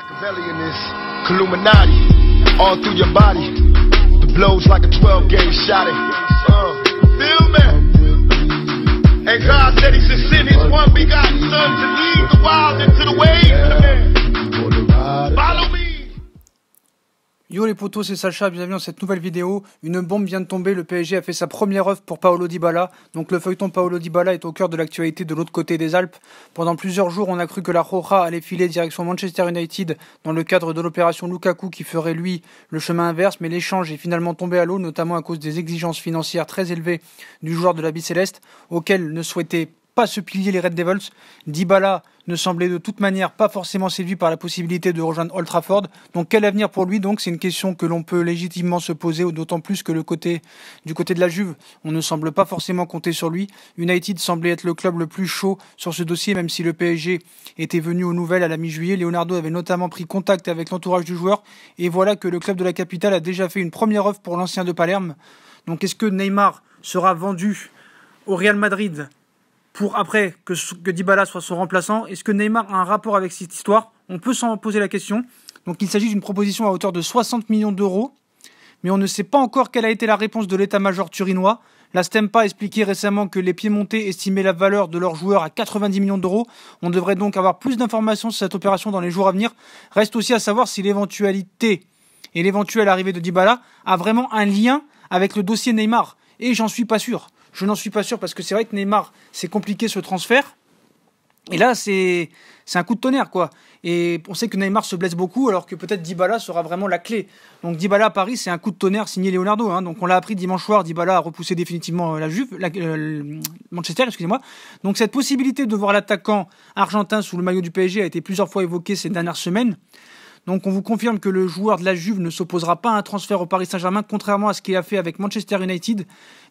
Machiavellian is Illuminati all through your body. The blows like a 12 gauge shot. Uh, feel me? And God said He should send His one begotten Son to les potos, c'est Sacha, bienvenue dans cette nouvelle vidéo. Une bombe vient de tomber, le PSG a fait sa première offre pour Paolo Dybala. Donc le feuilleton Paolo Dybala est au cœur de l'actualité de l'autre côté des Alpes. Pendant plusieurs jours, on a cru que la Roja allait filer direction Manchester United dans le cadre de l'opération Lukaku qui ferait lui le chemin inverse, mais l'échange est finalement tombé à l'eau, notamment à cause des exigences financières très élevées du joueur de la céleste, auquel ne souhaitait se ce les Red Devils. Dybala ne semblait de toute manière pas forcément séduit par la possibilité de rejoindre Old Trafford. Donc quel avenir pour lui Donc c'est une question que l'on peut légitimement se poser, d'autant plus que le côté du côté de la Juve, on ne semble pas forcément compter sur lui. United semblait être le club le plus chaud sur ce dossier, même si le PSG était venu aux nouvelles à la mi-juillet. Leonardo avait notamment pris contact avec l'entourage du joueur, et voilà que le club de la capitale a déjà fait une première offre pour l'ancien de Palerme. Donc est-ce que Neymar sera vendu au Real Madrid pour après que, que Dybala soit son remplaçant. Est-ce que Neymar a un rapport avec cette histoire On peut s'en poser la question. Donc il s'agit d'une proposition à hauteur de 60 millions d'euros, mais on ne sait pas encore quelle a été la réponse de l'état-major turinois. La Stempa a expliqué récemment que les Piémontais estimaient la valeur de leurs joueurs à 90 millions d'euros. On devrait donc avoir plus d'informations sur cette opération dans les jours à venir. Reste aussi à savoir si l'éventualité et l'éventuelle arrivée de Dybala a vraiment un lien avec le dossier Neymar. Et j'en suis pas sûr. Je n'en suis pas sûr parce que c'est vrai que Neymar, c'est compliqué ce transfert. Et là, c'est un coup de tonnerre, quoi. Et on sait que Neymar se blesse beaucoup, alors que peut-être Dybala sera vraiment la clé. Donc Dybala à Paris, c'est un coup de tonnerre signé Leonardo. Hein. Donc on l'a appris dimanche soir, Dybala a repoussé définitivement euh, la Juve, euh, Manchester, excusez-moi. Donc cette possibilité de voir l'attaquant argentin sous le maillot du PSG a été plusieurs fois évoquée ces dernières semaines. Donc on vous confirme que le joueur de la Juve ne s'opposera pas à un transfert au Paris Saint-Germain, contrairement à ce qu'il a fait avec Manchester United.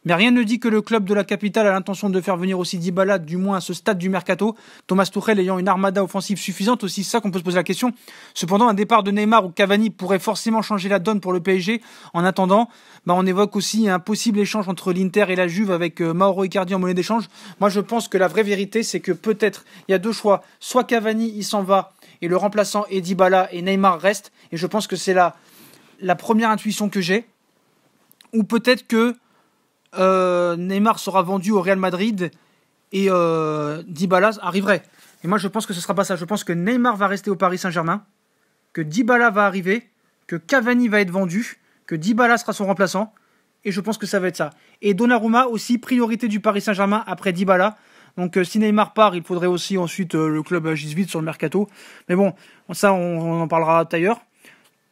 Mais rien ne dit que le club de la capitale a l'intention de faire venir aussi Dybala, du moins à ce stade du mercato. Thomas Tuchel ayant une armada offensive suffisante, aussi ça qu'on peut se poser la question. Cependant, un départ de Neymar ou Cavani pourrait forcément changer la donne pour le PSG. En attendant, bah, on évoque aussi un possible échange entre l'Inter et la Juve avec euh, Mauro Icardi en monnaie d'échange. Moi, je pense que la vraie vérité, c'est que peut-être il y a deux choix. Soit Cavani, il s'en va et le remplaçant est Dybala et Neymar Neymar reste. Et je pense que c'est la, la première intuition que j'ai. Ou peut-être que euh, Neymar sera vendu au Real Madrid et euh, Dybala arriverait. Et moi, je pense que ce sera pas ça. Je pense que Neymar va rester au Paris Saint-Germain, que Dybala va arriver, que Cavani va être vendu, que Dybala sera son remplaçant. Et je pense que ça va être ça. Et Donnarumma aussi, priorité du Paris Saint-Germain après Dybala. Donc euh, si Neymar part, il faudrait aussi ensuite euh, le club agisse vite sur le mercato. Mais bon, ça on, en parlera ailleurs.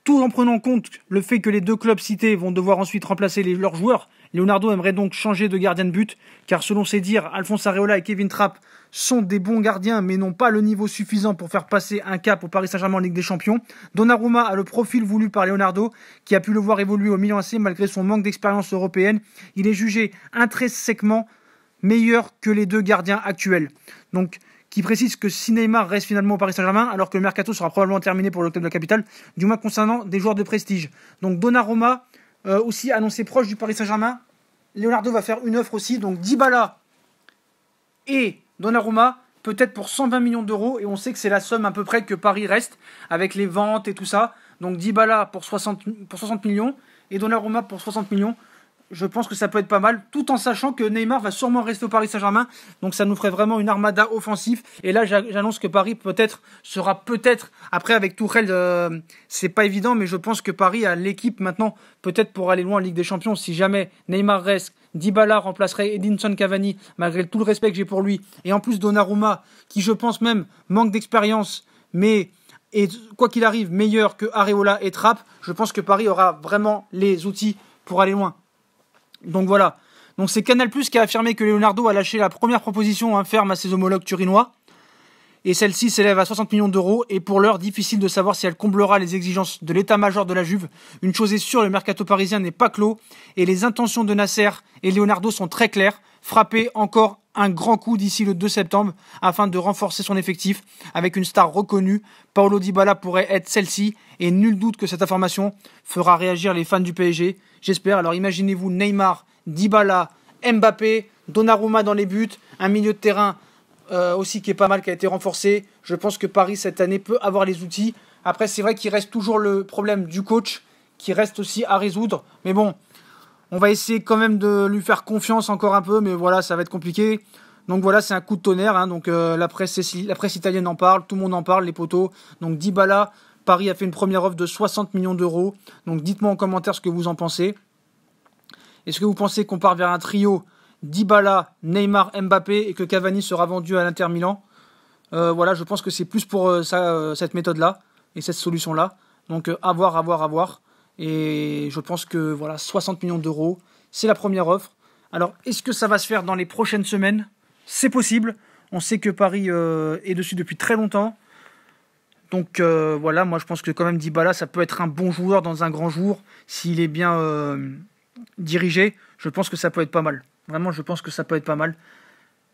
Tout en prenant en compte le fait que les deux clubs cités vont devoir ensuite remplacer leurs joueurs, Leonardo aimerait donc changer de gardien de but, car selon ses dires, Alphonse Areola et Kevin Trapp sont des bons gardiens, mais n'ont pas le niveau suffisant pour faire passer un cap au Paris Saint-Germain en Ligue des Champions. Donnarumma a le profil voulu par Leonardo, qui a pu le voir évoluer au Milan AC malgré son manque d'expérience européenne. Il est jugé intrinsèquement meilleur que les deux gardiens actuels. Donc, qui précise que si reste finalement au Paris Saint-Germain, alors que le mercato sera probablement terminé pour le club de la capitale, du moins concernant des joueurs de prestige. Donc Donnarumma, euh, aussi annoncé proche du Paris Saint-Germain, Leonardo va faire une offre aussi, donc Dybala et Donnarumma, peut-être pour 120 millions d'euros, et on sait que c'est la somme à peu près que Paris reste, avec les ventes et tout ça. Donc Dybala pour 60, pour 60 millions, et Donnarumma pour 60 millions je pense que ça peut être pas mal, tout en sachant que Neymar va sûrement rester au Paris Saint-Germain, donc ça nous ferait vraiment une armada offensive. Et là, j'annonce que Paris peut-être sera peut-être après avec Tourelle, euh, c'est pas évident, mais je pense que Paris a l'équipe maintenant peut-être pour aller loin en Ligue des Champions si jamais Neymar reste. Dybala remplacerait Edinson Cavani, malgré tout le respect que j'ai pour lui, et en plus Donnarumma, qui je pense même manque d'expérience, mais quoi qu'il arrive meilleur que Areola et Trapp. Je pense que Paris aura vraiment les outils pour aller loin. Donc voilà. Donc c'est Canal qui a affirmé que Leonardo a lâché la première proposition hein, ferme à ses homologues turinois. Et celle-ci s'élève à 60 millions d'euros. Et pour l'heure, difficile de savoir si elle comblera les exigences de l'état-major de la Juve. Une chose est sûre, le mercato parisien n'est pas clos. Et les intentions de Nasser et Leonardo sont très claires. Frapper encore un grand coup d'ici le 2 septembre afin de renforcer son effectif avec une star reconnue. Paolo Dybala pourrait être celle-ci et nul doute que cette information fera réagir les fans du PSG. J'espère. Alors imaginez-vous Neymar, Dybala, Mbappé, Donnarumma dans les buts, un milieu de terrain euh, aussi qui est pas mal, qui a été renforcé. Je pense que Paris cette année peut avoir les outils. Après, c'est vrai qu'il reste toujours le problème du coach qui reste aussi à résoudre. Mais bon, on va essayer quand même de lui faire confiance encore un peu, mais voilà, ça va être compliqué. Donc voilà, c'est un coup de tonnerre. Hein. Donc euh, la, presse, italienne en parle, tout le monde en parle, les poteaux. Donc Dybala, Paris a fait une première offre de 60 millions d'euros. Donc dites-moi en commentaire ce que vous en pensez. Est-ce que vous pensez qu'on part vers un trio Dybala, Neymar, Mbappé et que Cavani sera vendu à l'Inter Milan euh, Voilà, je pense que c'est plus pour euh, cette méthode-là et cette solution-là. Donc à voir, à voir, à voir. Et je pense que voilà, 60 millions d'euros, c'est la première offre. Alors, est-ce que ça va se faire dans les prochaines semaines C'est possible. On sait que Paris euh, est dessus depuis très longtemps. Donc euh, voilà, moi je pense que quand même Dybala, ça peut être un bon joueur dans un grand jour. S'il est bien euh, dirigé, je pense que ça peut être pas mal. Vraiment, je pense que ça peut être pas mal.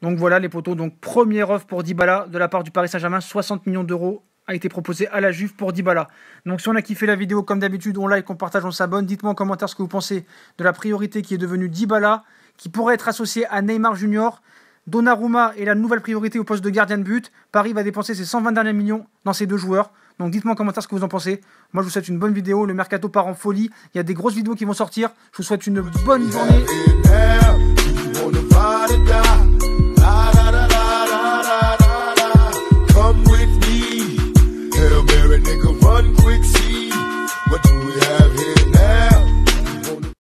Donc voilà les potos, Donc première offre pour Dybala de la part du Paris Saint-Germain, 60 millions d'euros a été proposé à la Juve pour Dybala. Donc si on a kiffé la vidéo, comme d'habitude, on like, on partage, on s'abonne. Dites-moi en commentaire ce que vous pensez de la priorité qui est devenue Dybala, qui pourrait être associée à Neymar Junior. Donnarumma est la nouvelle priorité au poste de gardien de but. Paris va dépenser ses 120 derniers millions dans ces deux joueurs. Donc dites-moi en commentaire ce que vous en pensez. Moi je vous souhaite une bonne vidéo, le mercato part en folie, il y a des grosses vidéos qui vont sortir. Je vous souhaite une bonne journée.